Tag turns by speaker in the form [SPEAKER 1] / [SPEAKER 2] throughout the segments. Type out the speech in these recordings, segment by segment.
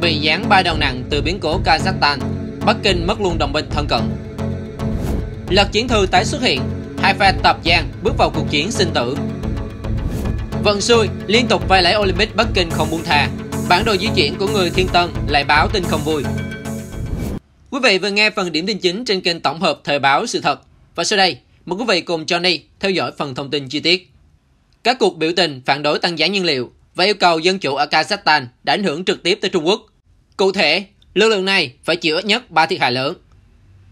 [SPEAKER 1] bị dán ba đầu nặng từ biến cố Kazakhstan, Bắc Kinh mất luôn đồng binh thân cận. Lật chiến thư tái xuất hiện, hai phe tập giang bước vào cuộc chiến sinh tử. Vận xui liên tục vay lễ Olympic Bắc Kinh không buông thà, bản đồ di chuyển của người Thiên Tân lại báo tin không vui. Quý vị vừa nghe phần điểm tin chính trên kênh tổng hợp Thời báo Sự thật. Và sau đây, mời quý vị cùng Johnny theo dõi phần thông tin chi tiết. Các cuộc biểu tình phản đối tăng giá nhiên liệu và yêu cầu dân chủ ở Kazakhstan đã ảnh hưởng trực tiếp tới Trung Quốc. Cụ thể, lực lượng này phải chịu ít nhất 3 thiệt hại lớn.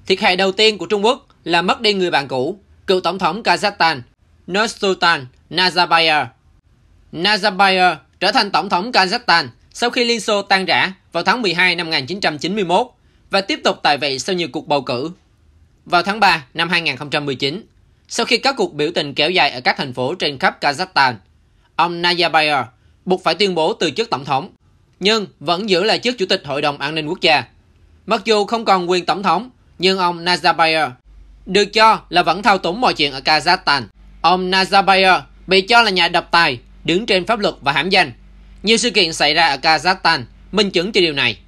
[SPEAKER 1] Thiệt hại đầu tiên của Trung Quốc là mất đi người bạn cũ, cựu tổng thống Kazakhstan, Nursultan Nazarbayev. Nazarbayev trở thành tổng thống Kazakhstan sau khi Liên Xô tan rã vào tháng 12 năm 1991 và tiếp tục tại vị sau nhiều cuộc bầu cử. Vào tháng 3 năm 2019, sau khi các cuộc biểu tình kéo dài ở các thành phố trên khắp Kazakhstan, ông Nazarbayev buộc phải tuyên bố từ chức tổng thống nhưng vẫn giữ lại chức Chủ tịch Hội đồng An ninh Quốc gia. Mặc dù không còn quyền tổng thống, nhưng ông Nazarbayev được cho là vẫn thao túng mọi chuyện ở Kazakhstan. Ông Nazarbayev bị cho là nhà độc tài, đứng trên pháp luật và hãm danh. Nhiều sự kiện xảy ra ở Kazakhstan minh chứng cho điều này.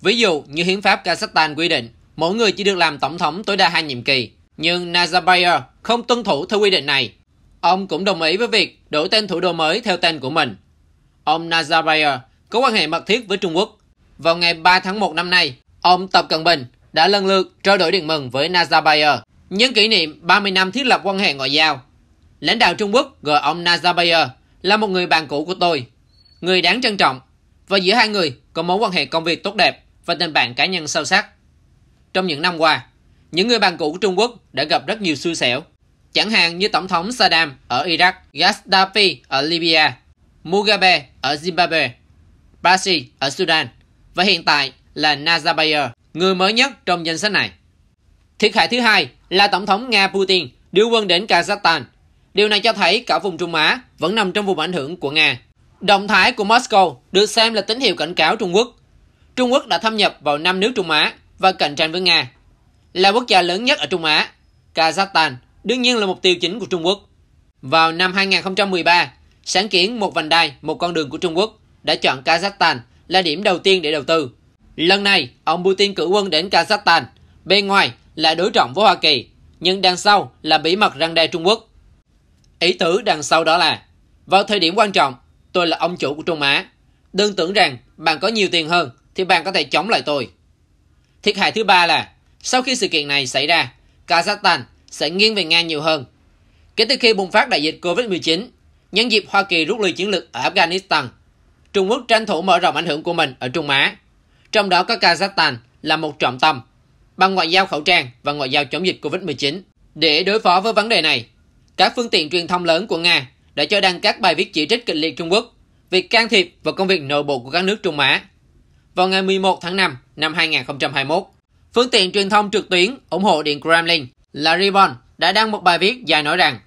[SPEAKER 1] Ví dụ như hiến pháp Kazakhstan quy định mỗi người chỉ được làm tổng thống tối đa hai nhiệm kỳ, nhưng Nazarbayev không tuân thủ theo quy định này. Ông cũng đồng ý với việc đổi tên thủ đô mới theo tên của mình. Ông Nazarbayev có quan hệ mật thiết với Trung Quốc. Vào ngày 3 tháng 1 năm nay, ông Tập Cận Bình đã lần lượt trao đổi điện mừng với Nazarbayev nhân kỷ niệm 30 năm thiết lập quan hệ ngoại giao. Lãnh đạo Trung Quốc gọi ông Nazarbayev là một người bạn cũ của tôi, người đáng trân trọng và giữa hai người có mối quan hệ công việc tốt đẹp và tình bạn cá nhân sâu sắc. Trong những năm qua, những người bạn cũ của Trung Quốc đã gặp rất nhiều xui xẻo, chẳng hạn như Tổng thống Saddam ở Iraq, Gaddafi ở Libya, Mugabe ở Zimbabwe. Bashir ở Sudan và hiện tại là Nazarbayev, người mới nhất trong danh sách này. Thiệt hại thứ hai là Tổng thống Nga Putin điều quân đến Kazakhstan. Điều này cho thấy cả vùng Trung Á vẫn nằm trong vùng ảnh hưởng của Nga. Động thái của Moscow được xem là tín hiệu cảnh cáo Trung Quốc. Trung Quốc đã thâm nhập vào năm nước Trung Á và cạnh tranh với Nga. Là quốc gia lớn nhất ở Trung Á, Kazakhstan đương nhiên là mục tiêu chính của Trung Quốc. Vào năm 2013, sáng kiến một vành đai, một con đường của Trung Quốc đã chọn Kazakhstan là điểm đầu tiên để đầu tư. Lần này, ông Putin cử quân đến Kazakhstan, bên ngoài là đối trọng với Hoa Kỳ, nhưng đằng sau là bí mật răng đe Trung Quốc. Ý tứ đằng sau đó là, vào thời điểm quan trọng, tôi là ông chủ của Trung Á. Đừng tưởng rằng bạn có nhiều tiền hơn thì bạn có thể chống lại tôi. Thiệt hại thứ ba là, sau khi sự kiện này xảy ra, Kazakhstan sẽ nghiêng về Nga nhiều hơn. Kể từ khi bùng phát đại dịch COVID-19, nhân dịp Hoa Kỳ rút lui chiến lược ở Afghanistan Trung Quốc tranh thủ mở rộng ảnh hưởng của mình ở Trung Á, trong đó có Kazakhstan là một trọng tâm, bằng ngoại giao khẩu trang và ngoại giao chống dịch COVID-19. Để đối phó với vấn đề này, các phương tiện truyền thông lớn của Nga đã cho đăng các bài viết chỉ trích kịch liệt Trung Quốc về can thiệp vào công việc nội bộ của các nước Trung Á. Vào ngày 11 tháng 5 năm 2021, phương tiện truyền thông trực tuyến ủng hộ Điện Kremlin là Reborn đã đăng một bài viết dài nói rằng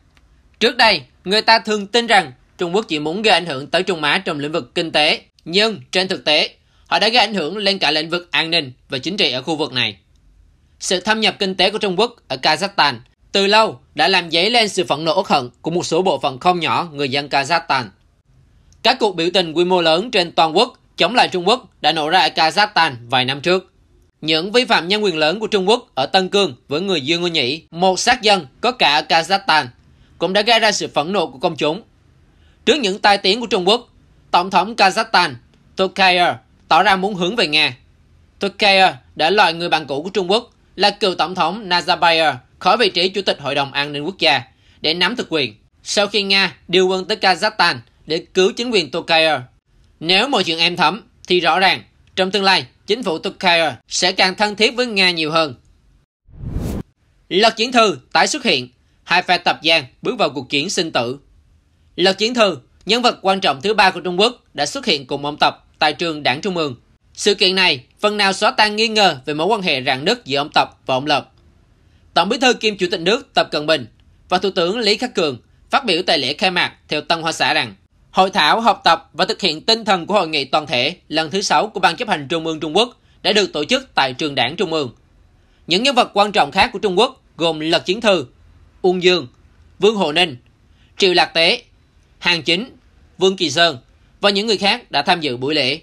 [SPEAKER 1] Trước đây, người ta thường tin rằng Trung Quốc chỉ muốn gây ảnh hưởng tới Trung Á trong lĩnh vực kinh tế, nhưng trên thực tế, họ đã gây ảnh hưởng lên cả lĩnh vực an ninh và chính trị ở khu vực này. Sự thâm nhập kinh tế của Trung Quốc ở Kazakhstan từ lâu đã làm dấy lên sự phẫn nộ uất hận của một số bộ phận không nhỏ người dân Kazakhstan. Các cuộc biểu tình quy mô lớn trên toàn quốc chống lại Trung Quốc đã nổ ra ở Kazakhstan vài năm trước. Những vi phạm nhân quyền lớn của Trung Quốc ở Tân Cương với người Dương Ngô Nhĩ, một sát dân có cả ở Kazakhstan, cũng đã gây ra sự phẫn nộ của công chúng Trước những tai tiếng của Trung Quốc, Tổng thống Kazakhstan Tokayev tỏ ra muốn hướng về Nga. Tokayev đã loại người bạn cũ của Trung Quốc là cựu Tổng thống Nazarbayev khỏi vị trí Chủ tịch Hội đồng An ninh Quốc gia để nắm thực quyền sau khi Nga điều quân tới Kazakhstan để cứu chính quyền Tokayev. Nếu mọi chuyện em thấm, thì rõ ràng trong tương lai chính phủ Tokayev sẽ càng thân thiết với Nga nhiều hơn. Lật chiến thư tái xuất hiện, hai phe tập giang bước vào cuộc chiến sinh tử Lật chiến thư, nhân vật quan trọng thứ ba của Trung Quốc đã xuất hiện cùng ông Tập tại trường Đảng Trung ương. Sự kiện này phần nào xóa tan nghi ngờ về mối quan hệ rạn nứt giữa ông Tập và ông Lật. Tổng Bí thư kiêm Chủ tịch nước Tập Cận Bình và Thủ tướng Lý Khắc Cường phát biểu tại lễ khai mạc theo Tân Hoa Xã rằng Hội thảo học tập và thực hiện tinh thần của hội nghị toàn thể lần thứ sáu của Ban chấp hành Trung ương Trung Quốc đã được tổ chức tại trường đảng Trung ương. Những nhân vật quan trọng khác của Trung Quốc gồm Lật Chiến Thư, Uông Dương, Vương Hộ Ninh, Triệu Lạc Tế Hàng Chính, Vương Kỳ Sơn và những người khác đã tham dự buổi lễ.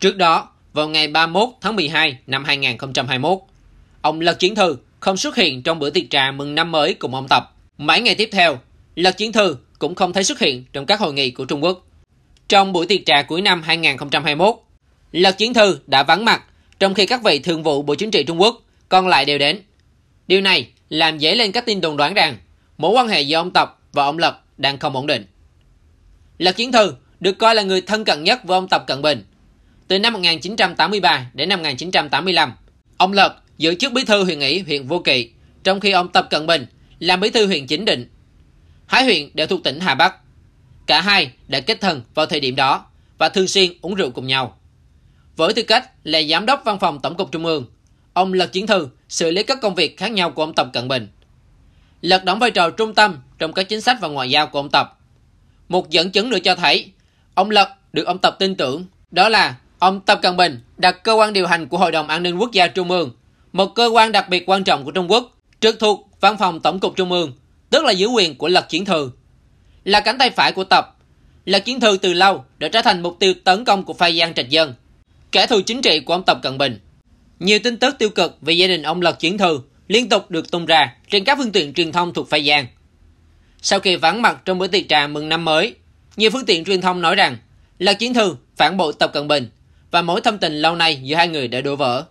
[SPEAKER 1] Trước đó, vào ngày 31 tháng 12 năm 2021, ông Lật Chiến Thư không xuất hiện trong bữa tiệc trà mừng năm mới cùng ông Tập. Mấy ngày tiếp theo, Lật Chiến Thư cũng không thấy xuất hiện trong các hội nghị của Trung Quốc. Trong buổi tiệc trà cuối năm 2021, Lật Chiến Thư đã vắng mặt, trong khi các vị thường vụ Bộ Chính trị Trung Quốc còn lại đều đến. Điều này làm dấy lên các tin đồn đoán rằng mối quan hệ giữa ông Tập và ông Lật đang không ổn định. Lật Chiến Thư được coi là người thân cận nhất với ông Tập Cận Bình. Từ năm 1983 đến năm 1985, ông Lật giữ chức bí thư huyện ủy huyện Vô Kỵ, trong khi ông Tập Cận Bình làm bí thư huyện Chính Định. Hai huyện đều thuộc tỉnh Hà Bắc. Cả hai đã kết thân vào thời điểm đó và thường xuyên uống rượu cùng nhau. Với tư cách là giám đốc văn phòng Tổng cục Trung ương, ông Lật Chiến Thư xử lý các công việc khác nhau của ông Tập Cận Bình. Lật đóng vai trò trung tâm trong các chính sách và ngoại giao của ông Tập một dẫn chứng nữa cho thấy, ông Lập được ông Tập tin tưởng, đó là ông Tập Cận Bình đặt cơ quan điều hành của Hội đồng An ninh Quốc gia Trung ương, một cơ quan đặc biệt quan trọng của Trung Quốc, trực thuộc Văn phòng Tổng cục Trung ương, tức là dưới quyền của Lật Chiến Thư. Là cánh tay phải của Tập, Lật Chiến Thư từ lâu đã trở thành mục tiêu tấn công của phai Giang Trạch Dân, kẻ thù chính trị của ông Tập Cận Bình. Nhiều tin tức tiêu cực về gia đình ông Lật Chiến Thư liên tục được tung ra trên các phương tiện truyền thông thuộc phai Giang. Sau khi vắng mặt trong bữa tiệc trà mừng năm mới, nhiều phương tiện truyền thông nói rằng là chiến thư phản bội Tập Cận Bình và mối thâm tình lâu nay giữa hai người đã đổ vỡ.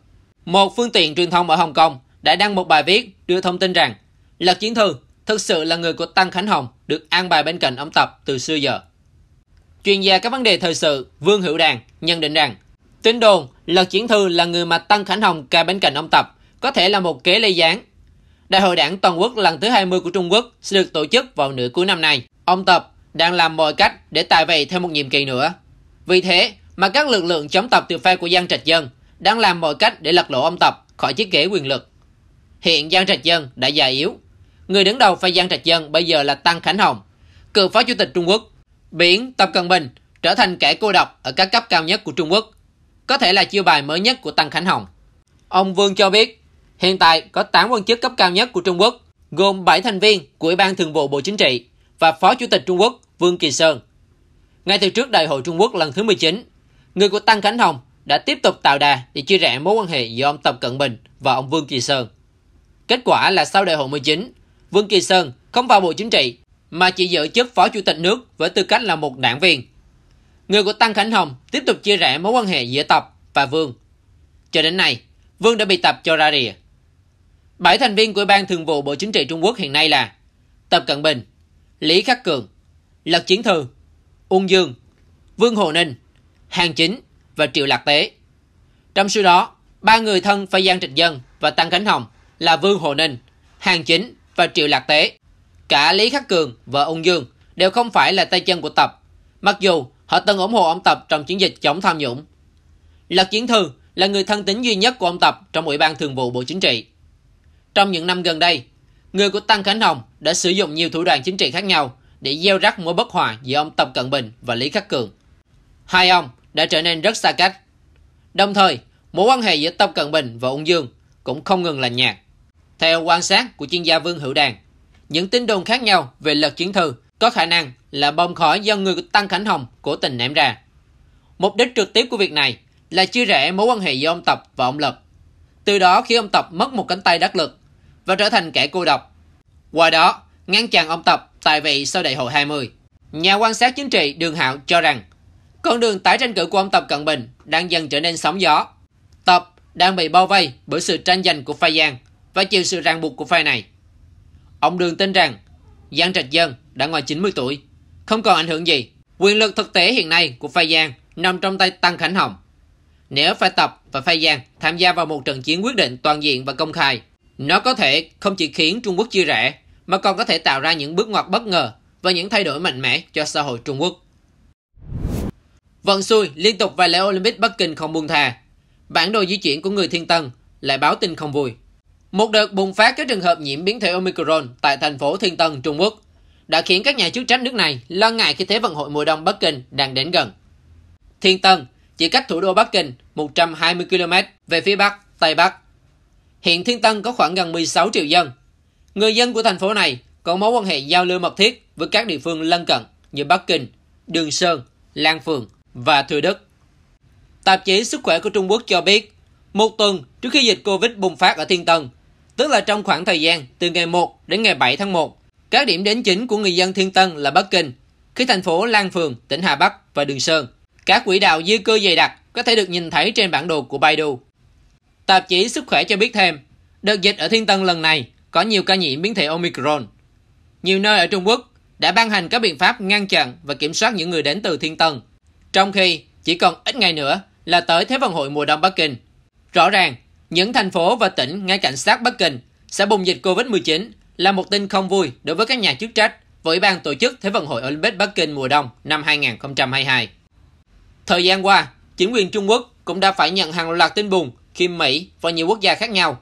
[SPEAKER 1] Một phương tiện truyền thông ở Hồng Kông đã đăng một bài viết đưa thông tin rằng Lật Chiến Thư thực sự là người của Tăng Khánh Hồng được an bài bên cạnh ông Tập từ xưa giờ. Chuyên gia các vấn đề thời sự Vương Hữu Đàn nhận định rằng tin đồn Lật Chiến Thư là người mà Tăng Khánh Hồng cài bên cạnh ông Tập có thể là một kế lây gián Đại hội đảng toàn quốc lần thứ 20 của Trung Quốc sẽ được tổ chức vào nửa cuối năm nay. Ông Tập đang làm mọi cách để tài vậy thêm một nhiệm kỳ nữa. Vì thế mà các lực lượng chống Tập từ phe của Giang Trạch Dân đang làm mọi cách để lật đổ ông Tập khỏi chiếc ghế quyền lực. Hiện Giang Trạch Dân đã già yếu. Người đứng đầu phe Giang Trạch Dân bây giờ là Tăng Khánh Hồng, cựu phó chủ tịch Trung Quốc. Biển Tập Cận Bình trở thành kẻ cô độc ở các cấp cao nhất của Trung Quốc, có thể là chiêu bài mới nhất của Tăng Khánh Hồng. Ông Vương cho biết Hiện tại có 8 quan chức cấp cao nhất của Trung Quốc, gồm 7 thành viên của Ủy ban Thường vụ Bộ Chính trị và Phó Chủ tịch Trung Quốc Vương Kỳ Sơn. Ngay từ trước Đại hội Trung Quốc lần thứ 19, người của Tăng Khánh Hồng đã tiếp tục tạo đà để chia rẽ mối quan hệ giữa ông Tập Cận Bình và ông Vương Kỳ Sơn. Kết quả là sau đại hội 19, Vương Kỳ Sơn không vào Bộ Chính trị mà chỉ giữ chức Phó Chủ tịch nước với tư cách là một đảng viên. Người của Tăng Khánh Hồng tiếp tục chia rẽ mối quan hệ giữa Tập và Vương. Cho đến nay, Vương đã bị Tập cho ra rìa. Bảy thành viên của Ban Thường vụ Bộ Chính trị Trung Quốc hiện nay là Tập Cận Bình, Lý Khắc Cường, Lật Chiến Thư, Ung Dương, Vương Hồ Ninh, Hàng Chính và Triệu Lạc Tế. Trong số đó, ba người thân phải Giang trịnh Dân và Tăng Khánh Hồng là Vương Hồ Ninh, Hàng Chính và Triệu Lạc Tế. Cả Lý Khắc Cường và Ung Dương đều không phải là tay chân của Tập, mặc dù họ từng ủng hộ ông Tập trong chiến dịch chống tham nhũng. Lật Chiến Thư là người thân tín duy nhất của ông Tập trong Ủy ban Thường vụ Bộ Chính trị. Trong những năm gần đây, người của Tăng Khánh Hồng đã sử dụng nhiều thủ đoạn chính trị khác nhau để gieo rắc mối bất hòa giữa ông Tập Cận Bình và Lý Khắc Cường. Hai ông đã trở nên rất xa cách. Đồng thời, mối quan hệ giữa Tập Cận Bình và ông Dương cũng không ngừng lạnh nhạt. Theo quan sát của chuyên gia Vương Hữu Đàn, những tin đồn khác nhau về lật chiến thư có khả năng là bom khói do người của Tăng Khánh Hồng cố tình ném ra. Mục đích trực tiếp của việc này là chia rẽ mối quan hệ giữa ông Tập và ông Lập. Từ đó khi ông Tập mất một cánh tay đắc lực và trở thành kẻ cô độc. Qua đó, ngăn chặn ông Tập tại vị sau đại hội 20. Nhà quan sát chính trị Đường Hạo cho rằng, con đường tái tranh cử của ông Tập Cận Bình đang dần trở nên sóng gió. Tập đang bị bao vây bởi sự tranh giành của phe Giang và chịu sự ràng buộc của phe này. Ông Đường tin rằng Giang Trạch Dân đã ngoài 90 tuổi, không còn ảnh hưởng gì. Quyền lực thực tế hiện nay của phe Giang nằm trong tay Tăng Khánh Hồng. Nếu phe Tập và phe Giang tham gia vào một trận chiến quyết định toàn diện và công khai, nó có thể không chỉ khiến Trung Quốc chia rẽ, mà còn có thể tạo ra những bước ngoặt bất ngờ và những thay đổi mạnh mẽ cho xã hội Trung Quốc. Vận xui liên tục vài lễ Olympic Bắc Kinh không buông thà. Bản đồ di chuyển của người Thiên Tân lại báo tin không vui. Một đợt bùng phát các trường hợp nhiễm biến thể Omicron tại thành phố Thiên Tân, Trung Quốc đã khiến các nhà chức trách nước này lo ngại khi Thế vận hội mùa đông Bắc Kinh đang đến gần. Thiên Tân chỉ cách thủ đô Bắc Kinh 120 km về phía bắc, Tây Bắc Hiện Thiên Tân có khoảng gần 16 triệu dân. Người dân của thành phố này có mối quan hệ giao lưu mật thiết với các địa phương lân cận như Bắc Kinh, Đường Sơn, Lan Phường và Thừa Đức. Tạp chí Sức khỏe của Trung Quốc cho biết, một tuần trước khi dịch Covid bùng phát ở Thiên Tân, tức là trong khoảng thời gian từ ngày 1 đến ngày 7 tháng 1, các điểm đến chính của người dân Thiên Tân là Bắc Kinh, khi thành phố Lan Phường, tỉnh Hà Bắc và Đường Sơn. Các quỹ đạo di cư dày đặc có thể được nhìn thấy trên bản đồ của Baidu. Tạp chí Sức khỏe cho biết thêm, đợt dịch ở Thiên Tân lần này có nhiều ca nhiễm biến thể Omicron. Nhiều nơi ở Trung Quốc đã ban hành các biện pháp ngăn chặn và kiểm soát những người đến từ Thiên Tân, trong khi chỉ còn ít ngày nữa là tới Thế vận hội mùa đông Bắc Kinh. Rõ ràng, những thành phố và tỉnh ngay cảnh sát Bắc Kinh sẽ bùng dịch COVID-19 là một tin không vui đối với các nhà chức trách và Ủy ban tổ chức Thế vận hội Olympic Bắc Kinh mùa đông năm 2022. Thời gian qua, chính quyền Trung Quốc cũng đã phải nhận hàng loạt tin buồn Kim Mỹ và nhiều quốc gia khác nhau,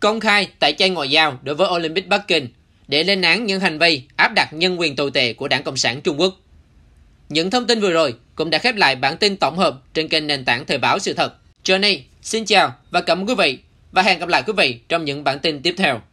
[SPEAKER 1] công khai tại chay ngoại giao đối với Olympic Bắc Kinh để lên án những hành vi áp đặt nhân quyền tồi tệ của Đảng Cộng sản Trung Quốc. Những thông tin vừa rồi cũng đã khép lại bản tin tổng hợp trên kênh nền tảng Thời báo sự thật. Johnny, xin chào và cảm ơn quý vị và hẹn gặp lại quý vị trong những bản tin tiếp theo.